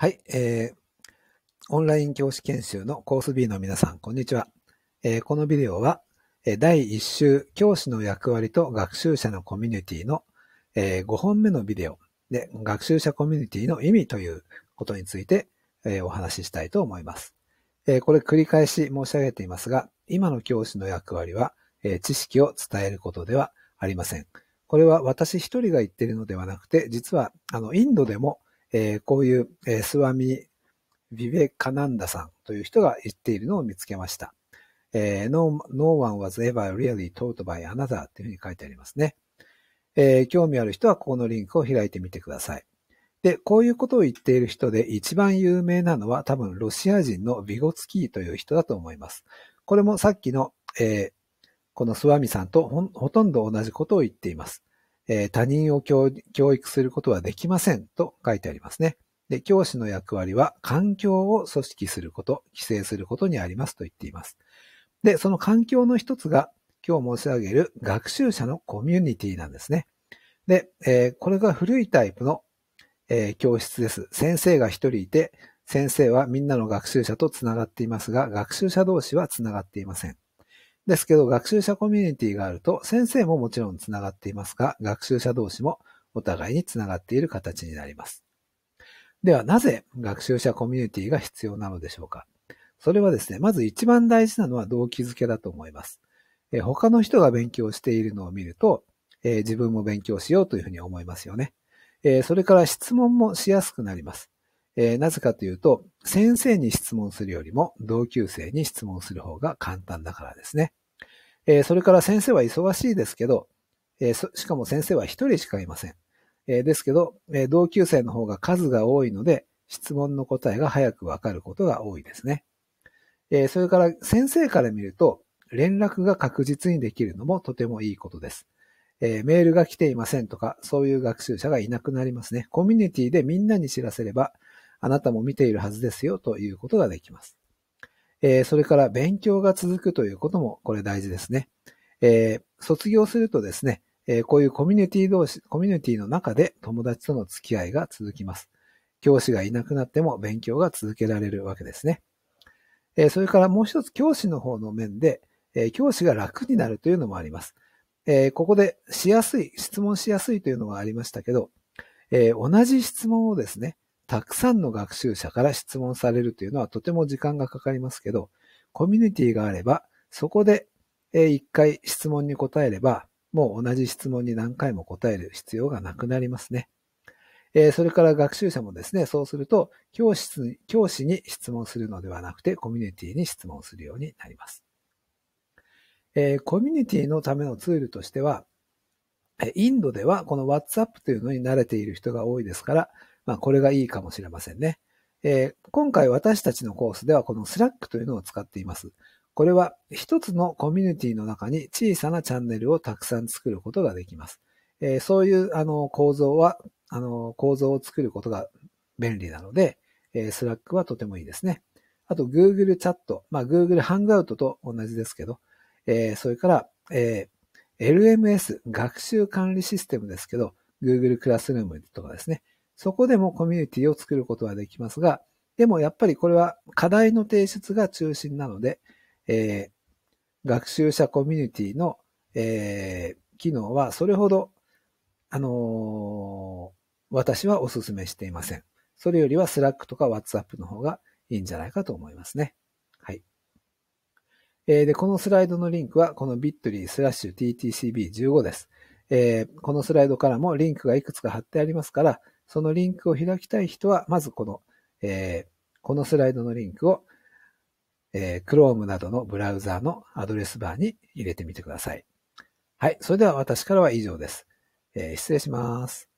はい、えー、オンライン教師研修のコース B の皆さん、こんにちは。えー、このビデオは、えー、第1週、教師の役割と学習者のコミュニティの、えー、5本目のビデオで、学習者コミュニティの意味ということについて、えー、お話ししたいと思います。えー、これ繰り返し申し上げていますが、今の教師の役割は、えー、知識を伝えることではありません。これは私一人が言っているのではなくて、実は、あの、インドでも、えー、こういう、えー、スワミ・ヴィベカナンダさんという人が言っているのを見つけました。えー、no, no one was ever really taught by another というふうに書いてありますね。えー、興味ある人はここのリンクを開いてみてください。で、こういうことを言っている人で一番有名なのは多分ロシア人のビゴツキーという人だと思います。これもさっきの、えー、このスワミさんとほとんど同じことを言っています。えー、他人を教育することはできませんと書いてありますね。で、教師の役割は環境を組織すること、規制することにありますと言っています。で、その環境の一つが今日申し上げる学習者のコミュニティなんですね。で、えー、これが古いタイプの、えー、教室です。先生が一人いて、先生はみんなの学習者とつながっていますが、学習者同士はつながっていません。ですけど、学習者コミュニティがあると、先生ももちろんつながっていますが、学習者同士もお互いにつながっている形になります。では、なぜ学習者コミュニティが必要なのでしょうかそれはですね、まず一番大事なのは動機づけだと思います。え他の人が勉強しているのを見ると、え自分も勉強しようというふうに思いますよね。えそれから質問もしやすくなります。えー、なぜかというと、先生に質問するよりも同級生に質問する方が簡単だからですね。えー、それから先生は忙しいですけど、えー、しかも先生は一人しかいません。えですけど、え同級生の方が数が多いので、質問の答えが早くわかることが多いですね。えそれから先生から見ると、連絡が確実にできるのもとてもいいことです。えメールが来ていませんとか、そういう学習者がいなくなりますね。コミュニティでみんなに知らせれば、あなたも見ているはずですよということができます。えー、それから勉強が続くということもこれ大事ですね。えー、卒業するとですね、えー、こういうコミュニティ同士、コミュニティの中で友達との付き合いが続きます。教師がいなくなっても勉強が続けられるわけですね。えそれからもう一つ教師の方の面で、え教師が楽になるというのもあります。えここでしやすい、質問しやすいというのがありましたけど、え同じ質問をですね、たくさんの学習者から質問されるというのはとても時間がかかりますけど、コミュニティがあれば、そこで一回質問に答えれば、もう同じ質問に何回も答える必要がなくなりますね。えそれから学習者もですね、そうすると教室教師に質問するのではなくて、コミュニティに質問するようになります。えコミュニティのためのツールとしては、インドではこの WhatsApp というのに慣れている人が多いですから、まあ、これがいいかもしれませんね。えー、今回私たちのコースではこの Slack というのを使っています。これは一つのコミュニティの中に小さなチャンネルをたくさん作ることができます。えー、そういうあの構造は、あの構造を作ることが便利なので、えー、Slack はとてもいいですね。あと Google チャット、まあ、Google ハングアウトと同じですけど、えー、それから、えー、LMS 学習管理システムですけど、Google クラスルームとかですね。そこでもコミュニティを作ることはできますが、でもやっぱりこれは課題の提出が中心なので、えー、学習者コミュニティの、えー、機能はそれほど、あのー、私はお勧めしていません。それよりは Slack とか WhatsApp の方がいいんじゃないかと思いますね。はい。えー、で、このスライドのリンクはこの bit.ly スラッシュ ttcb15 です。えー、このスライドからもリンクがいくつか貼ってありますから、そのリンクを開きたい人は、まずこの、えー、このスライドのリンクを、えー、Chrome などのブラウザーのアドレスバーに入れてみてください。はい。それでは私からは以上です。えー、失礼します。